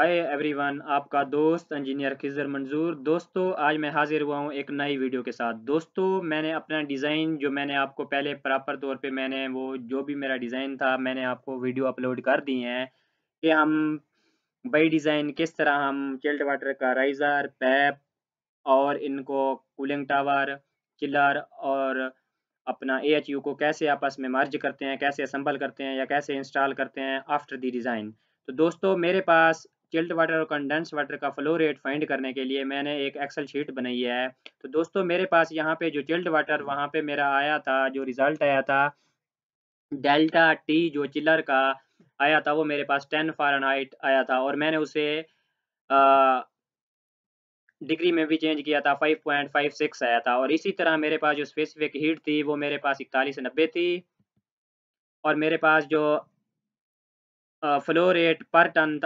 hi everyone आपका दोस्त engineer Khizr मंजूर दोस्तों आज मैं हाजिर हुआ हूँ एक नई वीडियो के साथ दोस्तों मैंने अपना डिज़ाइन जो मैंने आपको पहले प्रॉपर तौर पे मैंने वो जो भी मेरा डिज़ाइन था मैंने आपको वीडियो अपलोड कर दिए हैं कि हम बई डिज़ाइन किस तरह हम चिल्ड वाटर का राइज़र पैप और इनको कूलिंग टावर चिलर और अपना ए को कैसे आपस में मर्ज करते हैं कैसे असम्बल करते हैं या कैसे इंस्टॉल करते हैं आफ्टर दी डिज़ाइन तो दोस्तों मेरे पास चिल्ड वाटर और कंडेंस वाटर का फ्लो रेट फाइंड करने के लिए मैंने एक एक्सेल शीट बनाई है तो दोस्तों मेरे पास यहाँ पे जो चिल्ड वाटर वहाँ पे मेरा आया था जो रिजल्ट आया था डेल्टा टी जो चिलर का आया था वो मेरे पास टेन फारनहाइट आया था और मैंने उसे आ, डिग्री में भी चेंज किया था 5.56 आया था और इसी तरह मेरे पास जो स्पेसिफिक हीट थी वो मेरे पास इकतालीस नब्बे थी और मेरे पास जो flow rate per ton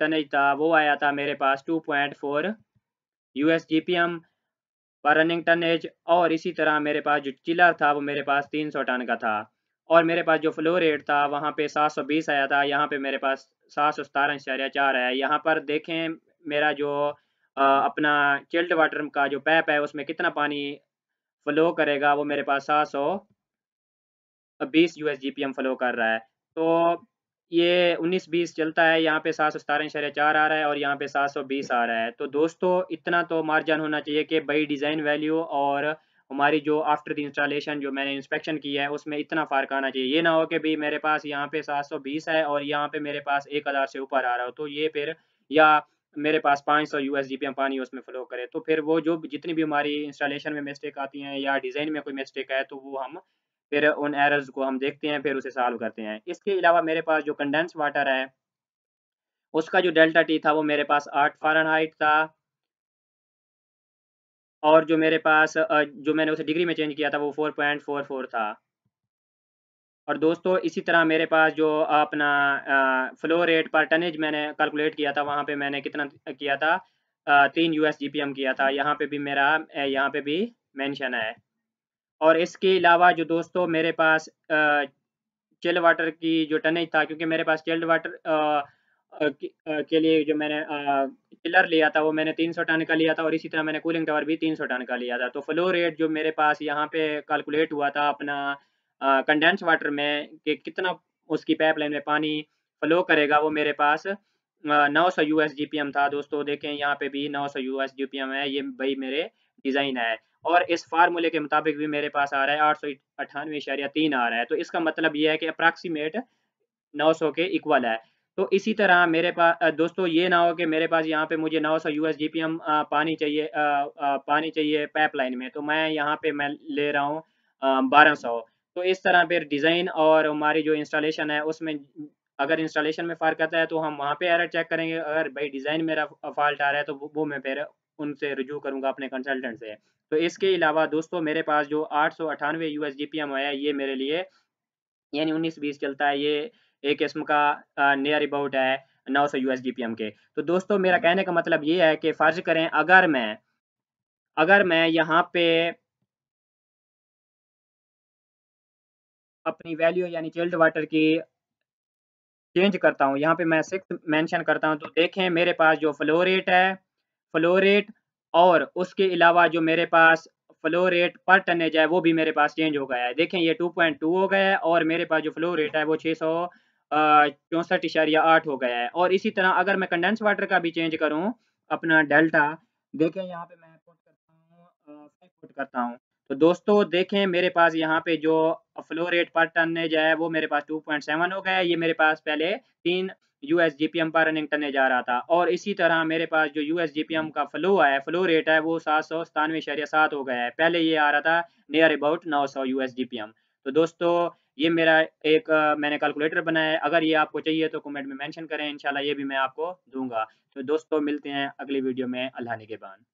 tonnage था वो आया था मेरे पास 2.4 point four U S G P M per running tonnage और इसी तरह मेरे पास जो चिलर था वो मेरे पास 300 टन का था और मेरे पास जो फ्लो रेट था वहाँ पे 720 आया था यहाँ पे मेरे पास सात सौ सतारह इशारिया चार आया यहाँ पर देखें मेरा जो आ, अपना चिल्ड वाटर का जो पैप है उसमें कितना पानी फ्लो करेगा वो मेरे पास सात सौ बीस U S G P M flow कर रहा है तो ये 19 बीस चलता है यहाँ पे सात सौ सतारह चार आ रहा है और यहाँ पे सात सौ बीस आ रहा है तो दोस्तों इतना तो मार्जन होना चाहिए कि भाई डिज़ाइन वैल्यू और हमारी जो आफ्टर द इंस्टॉलेशन जो मैंने इंस्पेक्शन की है उसमें इतना फ़र्क आना चाहिए ये ना हो कि भाई मेरे पास यहाँ पे सात सौ बीस है और यहाँ पे मेरे पास एक हज़ार से ऊपर आ रहा हो तो ये फिर या मेरे पास पाँच सौ U S G P M पानी उसमें फ़्लो करे तो फिर वो जो जितनी भी हमारी इंस्टॉलेशन में मिस्टेक आती हैं या डिज़ाइन में कोई मिस्टेक है तो वो हम फिर उन एरर्स को हम देखते हैं फिर उसे सॉल्व करते हैं इसके अलावा मेरे पास जो कंडेंस वाटर है उसका जो डेल्टा टी था वो मेरे पास आठ फारन था और जो मेरे पास जो मैंने उसे डिग्री में चेंज किया था वो फोर पॉइंट फोर फोर था और दोस्तों इसी तरह मेरे पास जो अपना फ्लो रेट पर टनेज मैंने कैलकुलेट किया था वहाँ पे मैंने कितना किया था तीन U S G P M किया था यहाँ पे भी मेरा यहाँ पे भी मेंशन है और इसके अलावा जो दोस्तों मेरे पास चिल्ड वाटर की जो टनेज था क्योंकि मेरे पास चिल्ड वाटर आ, के, लिए जो मैंने चिलर लिया था वो मैंने 300 टन का लिया था और इसी तरह मैंने कूलिंग टावर भी 300 टन का लिया था तो फ्लो रेट जो मेरे पास यहाँ पे कैलकुलेट हुआ था अपना कंडेंस वाटर में कि कितना उसकी पाइपलाइन में पानी फ्लो करेगा वो मेरे पास नौ सौ यू था दोस्तों देखें यहाँ पे भी नौ सौ यू है ये भाई मेरे डिज़ाइन है और इस फार्मूले के मुताबिक भी मेरे पास आ रहा है आठ सौ अठानवे इशारिया तीन आ रहा है तो इसका मतलब यह है कि अप्रॉक्सीमेट नौ सौ के इक्वल है तो इसी तरह मेरे पास दोस्तों ये ना हो कि मेरे पास यहाँ पे मुझे 900 यूएस जीपीएम पानी चाहिए आ, आ, पानी चाहिए पाइपलाइन में तो मैं यहाँ पे मैं ले रहा हूँ बारह सौ तो इस तरह फिर डिज़ाइन और हमारी जो इंस्टॉलेशन है उसमें अगर इंस्टॉलेशन में फ़र्क आता है तो हम वहाँ पे एरर चेक करेंगे अगर भाई डिज़ाइन मेरा फॉल्ट आ रहा है तो वो मैं फिर उनसे रजू करूंगा अपने कंसल्टेंट से तो इसके अलावा दोस्तों मेरे पास जो आठ सौ अठानवे यू एस ये मेरे लिए यानी उन्नीस बीस चलता है ये एक किस्म का नियर अबाउट है नौ सौ यू के तो दोस्तों मेरा कहने का मतलब ये है कि फर्ज करें अगर मैं अगर मैं यहाँ पे अपनी वैल्यू यानी चिल्ड वाटर की चेंज करता हूँ यहाँ पे मैं सिक्स मेंशन करता हूँ तो देखें मेरे पास जो फ्लो रेट है फ्लोरेट और उसके अलावा जो मेरे पास फ्लो रेट पर टनेज है वो भी मेरे पास चेंज हो गया है देखें ये 2.2 हो गया है और मेरे पास जो फ्लो रेट है वो छः सौ चौंसठ इशारिया आठ हो गया है और इसी तरह अगर मैं कंडेंस वाटर का भी चेंज करूँ अपना डेल्टा देखें यहाँ पे मैं पुट करता हूँ करता हूँ तो दोस्तों देखें मेरे पास यहाँ पे जो फ्लो रेट पर जो है वो मेरे पास 2.7 हो गया ये मेरे पास पहले तीन यूएस जीपीएम पर रनिंग टन जा रहा था और इसी तरह मेरे पास जो यूएस जीपीएम का फ्लो है फ्लो रेट है वो सात सौ सतानवे शरिया सात हो गया है पहले ये आ रहा था नियर अबाउट नौ सौ यूएस जीपीएम तो दोस्तों ये मेरा एक मैंने कैलकुलेटर बनाया है अगर ये आपको चाहिए तो कमेंट में मेंशन करें इंशाल्लाह ये भी मैं आपको दूंगा तो दोस्तों मिलते हैं अगली वीडियो में अल्लाह बाद